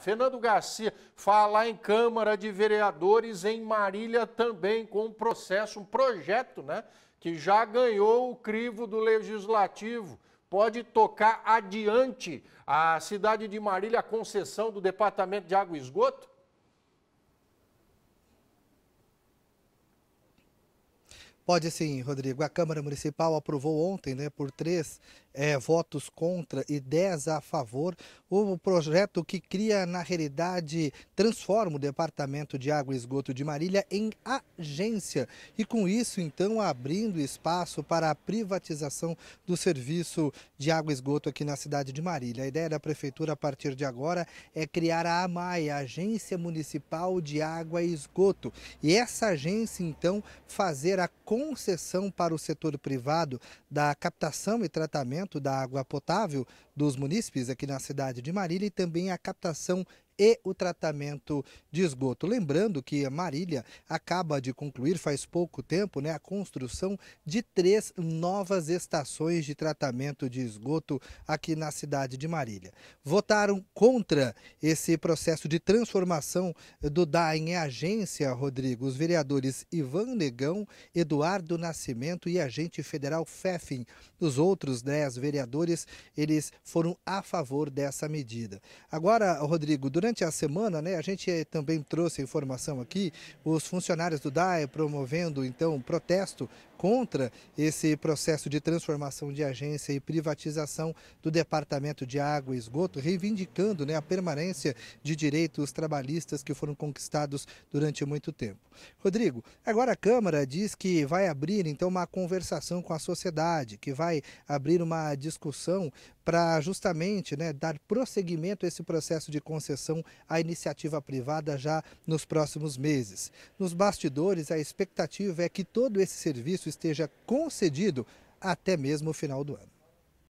Fernando Garcia falar em Câmara de Vereadores em Marília também com um processo, um projeto, né, que já ganhou o crivo do legislativo. Pode tocar adiante a cidade de Marília a concessão do Departamento de Água e Esgoto? Pode sim, Rodrigo. A Câmara Municipal aprovou ontem, né, por três é, votos contra e 10 a favor. O projeto que cria, na realidade, transforma o Departamento de Água e Esgoto de Marília em agência. E com isso, então, abrindo espaço para a privatização do serviço de água e esgoto aqui na cidade de Marília. A ideia da Prefeitura, a partir de agora, é criar a AMAI, a Agência Municipal de Água e Esgoto. E essa agência, então, fazer a concessão para o setor privado da captação e tratamento da água potável dos munícipes aqui na cidade de Marília e também a captação e o tratamento de esgoto. Lembrando que a Marília acaba de concluir faz pouco tempo né, a construção de três novas estações de tratamento de esgoto aqui na cidade de Marília. Votaram contra esse processo de transformação do DAE em agência, Rodrigo, os vereadores Ivan Negão, Eduardo Nascimento e agente federal Fefin. Os outros dez vereadores, eles foram a favor dessa medida. Agora, Rodrigo, durante a semana, né, a gente também trouxe a informação aqui, os funcionários do DAE promovendo então protesto contra esse processo de transformação de agência e privatização do Departamento de Água e Esgoto, reivindicando né, a permanência de direitos trabalhistas que foram conquistados durante muito tempo. Rodrigo, agora a Câmara diz que vai abrir então uma conversação com a sociedade, que vai abrir uma discussão para justamente né, dar prosseguimento a esse processo de concessão à iniciativa privada já nos próximos meses. Nos bastidores, a expectativa é que todo esse serviço esteja concedido até mesmo o final do ano.